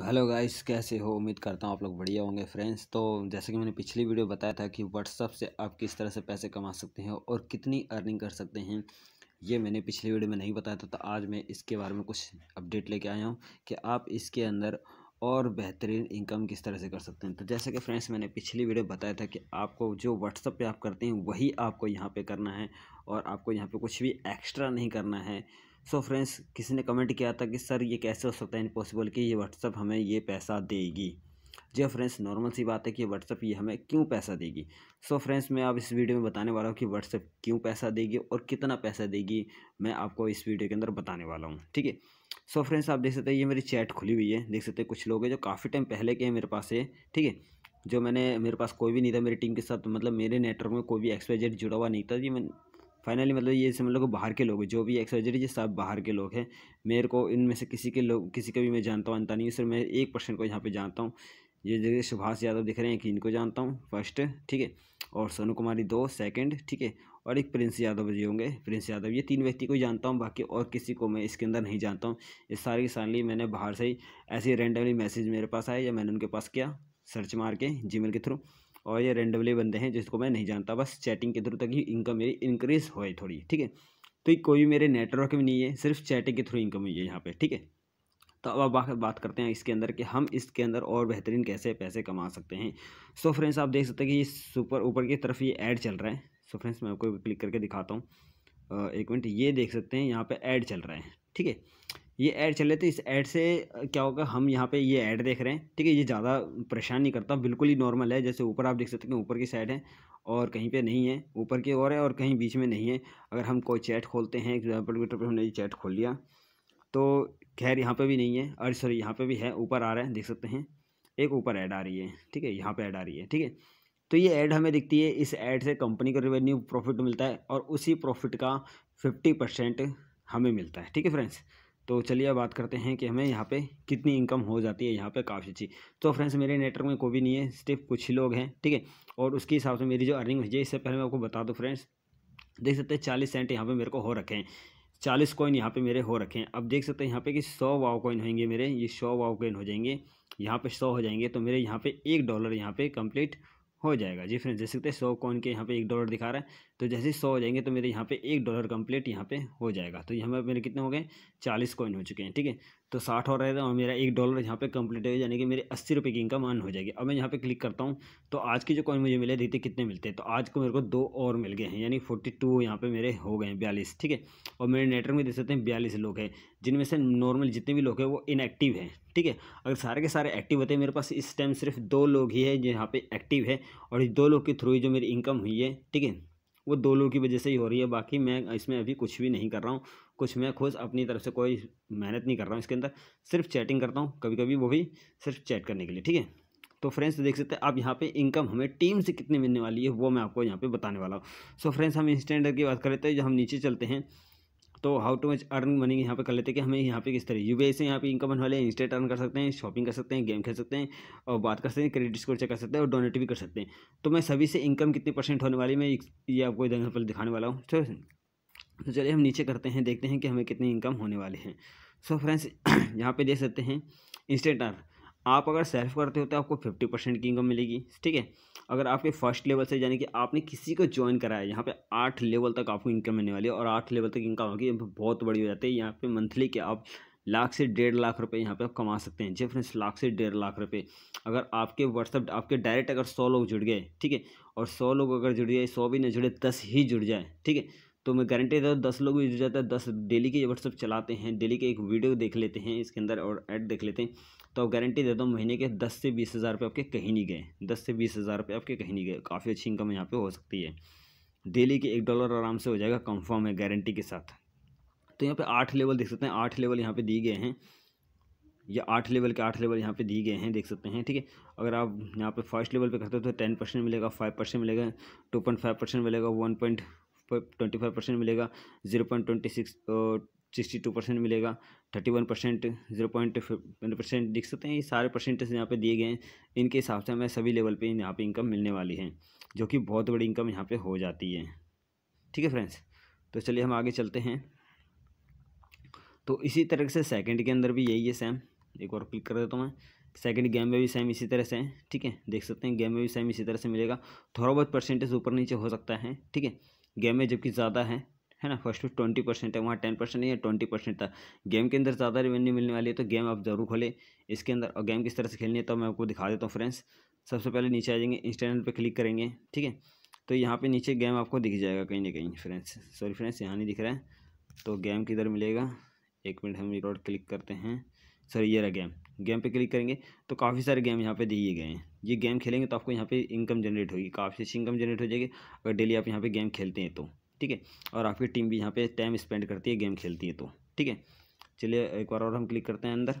तो hello guys कैसे हो उम्मीद करता हूँ आप लोग बढ़िया होंगे फ्रेंड्स तो जैसे कि मैंने पिछली वीडियो बताया था कि व्हाट्सअप से आप किस तरह से पैसे कमा सकते हैं और कितनी अर्निंग कर सकते हैं ये मैंने पिछली वीडियो में नहीं बताया था तो आज मैं इसके बारे में कुछ अपडेट लेके आया हूँ कि आप इसके अंदर और बेहतरीन इनकम किस तरह से कर सकते हैं तो जैसे कि फ्रेंड्स मैंने पिछली वीडियो बताया था कि आपको जो व्हाट्सअप पर आप करते हैं वही आपको यहाँ पर करना है और आपको यहाँ पर कुछ भी एक्स्ट्रा नहीं करना है सो so फ्रेंड्स किसी ने कमेंट किया था कि सर ये कैसे हो सकता है इम्पॉसिबल कि ये व्हाट्सअप हमें ये पैसा देगी जी फ्रेंड्स हाँ नॉर्मल सी बात है कि व्हाट्सअप ये हमें क्यों पैसा देगी सो so फ्रेंड्स मैं आप इस वीडियो में बताने वाला हूँ कि व्हाट्सअप क्यों पैसा देगी और कितना पैसा देगी मैं आपको इस वीडियो के अंदर बताने वाला हूँ ठीक है सो फ्रेंड्स आप देख सकते हैं ये मेरी चैट खुली हुई है देख सकते हैं कुछ लोग हैं जो काफ़ी टाइम पहले के हैं मेरे पास है ठीक है जो मैंने मेरे पास कोई भी नहीं था मेरी टीम के साथ मतलब मेरे नेटवर्क में कोई भी एक्सपाइजेड जुड़ा हुआ नहीं था जी मैं फाइनली मतलब ये समझ लो बाहर के लोग जो भी एक सर्जरी ये सब बाहर के लोग हैं मेरे को इनमें से किसी के लोग किसी का भी मैं जानता हूँ अनता नहीं सर मैं एक पर्सन को यहाँ पर जानता हूँ ये जगह सुभाष यादव दिख रहे हैं कि इनको जानता हूँ फर्स्ट ठीक है और सोनू कुमारी दो सेकंड ठीक है और एक प्रिंस यादव जी होंगे प्रिंस यादव ये तीन व्यक्ति को जानता हूँ बाकी और किसी को मैं इसके अंदर नहीं जानता हूँ इस सारी की सारी मैंने बाहर से ही ऐसे रेंडमली मैसेज मेरे पास आए या मैंने उनके पास किया सर्च मार के जी के थ्रू और ये रेंडमली बंदे हैं जिसको मैं नहीं जानता बस चैटिंग के थ्रू ही इनकम मेरी इंक्रीज़ होए थोड़ी ठीक है तो कोई मेरे नेटवर्क में नहीं है सिर्फ चैटिंग के थ्रू इनकम हुई है यहाँ पर ठीक है तो अब आप बात करते हैं इसके अंदर कि हम इसके अंदर और बेहतरीन कैसे पैसे कमा सकते हैं सो so फ्रेंड्स आप देख सकते हैं कि सुपर ऊपर की तरफ ये ऐड चल रहा है सो so फ्रेंड्स मैं आपको क्लिक करके दिखाता हूँ एक मिनट ये देख सकते हैं यहाँ पे ऐड चल रहा है ठीक है ये ऐड चले तो इस ऐड से क्या होगा हम यहाँ पे ये ऐड देख रहे हैं ठीक है ये ज़्यादा परेशान नहीं करता बिल्कुल ही नॉर्मल है जैसे ऊपर आप देख सकते हैं ऊपर की साइड है और कहीं पे नहीं है ऊपर की ओर है और कहीं बीच में नहीं है अगर हम कोई चैट खोलते हैं एग्जाम्पल ट्विटर पर हमने ये चैट खोल लिया तो खैर यहाँ पर भी नहीं है और सॉरी यहाँ पर भी है ऊपर आ रहा है देख सकते हैं एक ऊपर ऐड आ रही है ठीक है यहाँ पर ऐड आ रही है ठीक है तो ये ऐड हमें दिखती है इस ऐड से कंपनी का रेवेन्यू प्रॉफिट मिलता है और उसी प्रॉफिट का फिफ्टी परसेंट हमें मिलता है ठीक है फ्रेंड्स तो चलिए अब बात करते हैं कि हमें यहाँ पे कितनी इनकम हो जाती है यहाँ पे काफ़ी अच्छी तो फ्रेंड्स मेरे नेटवर्क में कोई भी नहीं है सिर्फ कुछ ही लोग हैं ठीक है और उसके हिसाब से मेरी जो अर्निंग है इससे पहले मैं आपको बता दूँ फ्रेंड्स देख सकते हैं चालीस सेंट यहाँ पर मेरे को हो रखे हैं चालीस कॉइन यहाँ पे मेरे हो रखे हैं अब देख सकते हैं यहाँ पे कि सौ वाव कॉइन होंगे मेरे ये सौ वाव कॉइन हो जाएंगे यहाँ पे सौ हो जाएंगे तो मेरे यहाँ पे एक डॉलर यहाँ पे कंप्लीट हो जाएगा जी फ्रेंड्स देख सकते हैं सौ कॉइन के यहाँ पे एक डॉलर दिखा रहा है तो जैसे ही सौ हो जाएंगे तो मेरे यहाँ पे एक डॉलर कम्प्लीट यहाँ पे हो जाएगा तो यहाँ पर मेरे कितने हो गए चालीस कॉइन हो चुके हैं ठीक है तो साठ हो रहे थे और मेरा एक डॉलर यहाँ पे कंप्लीट हो यानी कि मेरे अस्सी रुपये की इनकम अन हो जाएगी अब मैं यहाँ पे क्लिक करता हूँ तो आज की जो कॉइन मुझे मिले देखते कितने मिलते हैं तो आज को मेरे को दो और मिल गए हैं यानी फोर्टी टू यहाँ पर मेरे हो गए हैं बयालीस ठीक है और मेरे नेटवर्क में देख सकते हैं बयालीस लोग हैं जिनमें से नॉर्मल जितने भी लोग हैं वो इनएक्टिव हैं ठीक है अगर सारे के सारे एक्टिव होते हैं मेरे पास इस टाइम सिर्फ दो लोग ही है जो यहाँ पे एक्टिव है और इस दो लोग के थ्रू ही जो मेरी इनकम हुई है ठीक है वो दो लोगों की वजह से ही हो रही है बाकी मैं इसमें अभी कुछ भी नहीं कर रहा हूँ कुछ मैं खुद अपनी तरफ से कोई मेहनत नहीं कर रहा हूँ इसके अंदर सिर्फ चैटिंग करता हूँ कभी कभी वो भी सिर्फ चैट करने के लिए ठीक है तो फ्रेंड्स देख सकते हैं आप यहाँ पे इनकम हमें टीम से कितनी मिलने वाली है वो मैं आपको यहाँ पे बताने वाला हूँ सो फ्रेंड्स हम इंस्टेंडर की बात करें तो हम नीचे चलते हैं तो how to much earn money यहाँ पे कर लेते हैं कि हमें यहाँ पे किस तरह यूपीआई से यहाँ पे इनकम बनवा लें इंस्टेंट अर्न कर सकते हैं शॉपिंग कर सकते हैं गेम खेल सकते हैं और बात कर सकते हैं क्रेडिट स्कोर चेक कर सकते हैं और डोनेट भी कर सकते हैं तो मैं सभी से इनकम कितनी परसेंट होने वाली मैं ये आपको एग्जाम्पल दिखाने वाला हूँ तो, तो चलिए हम नीचे करते हैं देखते हैं कि हमें कितनी इनकम होने वाली है सो फ्रेंड्स यहाँ पर देख सकते हैं इंस्टेंट अर्न आप अगर सेल्फ करते हो तो आपको फिफ्टी परसेंट की इनकम मिलेगी ठीक है अगर आपके फर्स्ट लेवल से यानी कि आपने किसी को ज्वाइन कराया यहाँ पे आठ लेवल तक आपको इनकम मिलने वाली है और आठ लेवल तक इनकम होगी बहुत बड़ी हो जाती है यहाँ पे मंथली के आप लाख से डेढ़ लाख रुपए यहाँ पे आप कमा सकते हैं जी फ्रेंड्स लाख से डेढ़ लाख रुपए अगर आपके व्हाट्सअप आपके डायरेक्ट अगर सौ लोग जुड़ गए ठीक है और सौ लोग अगर जुड़ गए सौ भी नहीं जुड़े दस ही जुड़ जाए ठीक है तो मैं गारंटी देता हूँ दस लोग भी जाता है दस डेली के व्हाट्सअप चलाते हैं डेली के एक वीडियो देख लेते हैं इसके अंदर और ऐड देख लेते हैं तो आप गारंटी देता हूँ महीने के दस से बीस हज़ार रुपये आपके कहीं नहीं गए दस से बीस हज़ार रुपये आपके कहीं नहीं गए काफ़ी अच्छी इनकम यहाँ पर हो सकती है डेली के एक डॉलर आराम से हो जाएगा कंफर्म है गारंटी के साथ तो यहाँ पर आठ लेवल देख सकते हैं आठ लेवल यहाँ पर दिए गए हैं या आठ लेवल के आठ लेवल यहाँ पे दिए गए हैं देख सकते हैं ठीक है अगर आप यहाँ पे फर्स्ट लेवल पे करते हो तो टेन परसेंट मिलेगा फाइव परसेंट मिलेगा टू पॉइंट फाइव परसेंट मिलेगा one point twenty five percent मिलेगा zero point twenty six sixty two percent मिलेगा thirty one percent zero point fifty percent देख सकते हैं ये सारे परसेंटेज यहाँ पे दिए गए हैं इनके हिसाब से हमें सभी लेवल पे यहाँ पे इनकम मिलने वाली है जो कि बहुत बड़ी इनकम यहाँ पे हो जाती है ठीक है फ्रेंड्स तो चलिए हम आगे चलते हैं तो इसी तरह से सेकेंड के अंदर भी यही है सेम एक और क्लिक कर देता हूँ मैं सेकेंड गेम में भी सेम इसी तरह से है ठीक है देख सकते हैं गेम में भी सेम इसी तरह से मिलेगा थोड़ा बहुत परसेंटेज ऊपर नीचे हो सकता है ठीक है गेम में जबकि ज़्यादा है है ना फर्स्ट टू ट्वेंटी परसेंट है वहाँ टेन परसेंट नहीं है ट्वेंटी परसेंट था गेम के अंदर ज़्यादा रिवेन्यू मिलने वाली है तो गेम आप ज़रूर खोलें इसके अंदर और गेम किस तरह से खेलनी है तो मैं आपको दिखा देता हूँ फ्रेंड्स सबसे पहले नीचे आ जाएंगे इंस्टाग्राम पर क्लिक करेंगे ठीक है तो यहाँ पर नीचे गेम आपको दिख जाएगा कहीं ना कहीं फ्रेंड्स सॉरी फ्रेंड्स यहाँ नहीं दिख रहा है तो गेम किधर मिलेगा एक मिनट हम रिकॉर्ड क्लिक करते हैं सॉरी ये रहा गेम गेम पे क्लिक करेंगे तो काफ़ी सारे गेम यहाँ पे दिए गए हैं ये गेम खेलेंगे तो आपको यहाँ पे इनकम जनरेट होगी काफ़ी अच्छी इनकम जनरेट हो जाएगी अगर डेली आप यहाँ पे गेम खेलते हैं तो ठीक है और आपकी टीम भी यहाँ पे टाइम स्पेंड करती है गेम खेलती है तो ठीक है चलिए एक बार और हम क्लिक करते हैं अंदर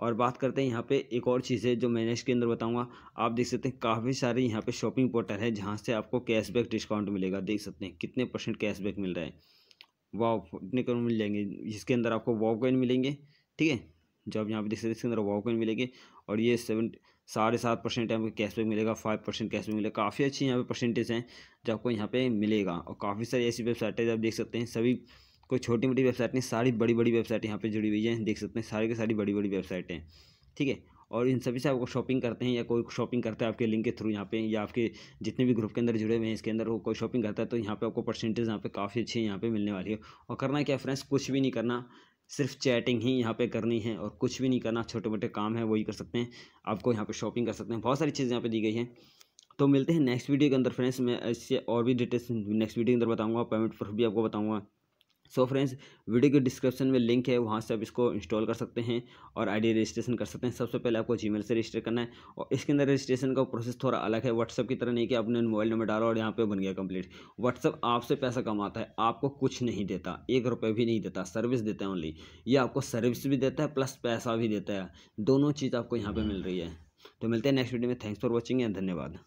और बात करते हैं यहाँ पर एक और चीज़ है जो मैंने इसके अंदर बताऊँगा आप देख सकते हैं काफ़ी सारे यहाँ पर शॉपिंग पोर्टल है जहाँ से आपको कैशबैक डिस्काउंट मिलेगा देख सकते हैं कितने परसेंट कैशबैक मिल रहा है वाव इतने करोड़ मिल जाएंगे जिसके अंदर आपको वाव कॉइन मिलेंगे ठीक है जब यहाँ पे देख सकते हैं इसके अंदर वॉक मिलेगी और ये सेवन साढ़े सात परसेंट आपको कैशबैक मिलेगा फाइव परसेंट कैशबैक मिलेगा काफ़ी अच्छी यहाँ पे परसेंटेज हैं जो आपको यहाँ पे मिलेगा और काफ़ी सारी ऐसी वेबसाइट है आप देख सकते हैं सभी कोई छोटी मोटी वेबसाइट नहीं सारी बड़ी बड़ी वेबसाइट यहाँ पर जुड़ी हुई है देख सकते हैं सारी की सारी बड़ी बड़ी वेबसाइट हैं ठीक है और इन सभी से आपको शॉपिंग करते हैं या कोई शॉपिंग करता है आपके लिंक के थ्रू यहाँ पे या आपके जितने भी ग्रुप के अंदर जुड़े हुए हैं इसके अंदर वो कोई शॉपिंग करता है तो यहाँ पे आपको परसेंटेज यहाँ पे काफ़ी अच्छी यहाँ पे मिलने वाली है और करना क्या फ्रेंड्स कुछ भी नहीं करना सिर्फ चैटिंग ही यहाँ पे करनी है और कुछ भी नहीं करना छोटे मोटे काम है वही कर सकते हैं आपको यहाँ पे शॉपिंग कर सकते हैं बहुत सारी चीज़ें यहाँ पे दी गई हैं तो मिलते हैं नेक्स्ट वीडियो के अंदर फ्रेंड्स मैं इससे और भी डिटेल्स नेक्स्ट वीडियो के अंदर बताऊँगा पेमेंट प्रूफ भी आपको बताऊँगा सो फ्रेंड्स वीडियो के डिस्क्रिप्शन में लिंक है वहाँ से आप इसको इंस्टॉल कर सकते हैं और आईडी रजिस्ट्रेशन कर सकते हैं सबसे पहले आपको जीमेल से रजिस्टर करना है और इसके अंदर रजिस्ट्रेशन का प्रोसेस थोड़ा अलग है व्हाट्सअप की तरह नहीं कि आपने मोबाइल नंबर डालो और यहाँ पे बन गया कंप्लीट व्हाट्सअप आपसे पैसा कमाता है आपको कुछ नहीं देता एक रुपये भी नहीं देता सर्विस देता है ओनली ये आपको सर्विस भी देता है प्लस पैसा भी देता है दोनों चीज़ आपको यहाँ पर मिल रही है तो मिलते हैं नेक्स्ट वीडियो में थैंक्स फॉर वॉचिंग एंड धन्यवाद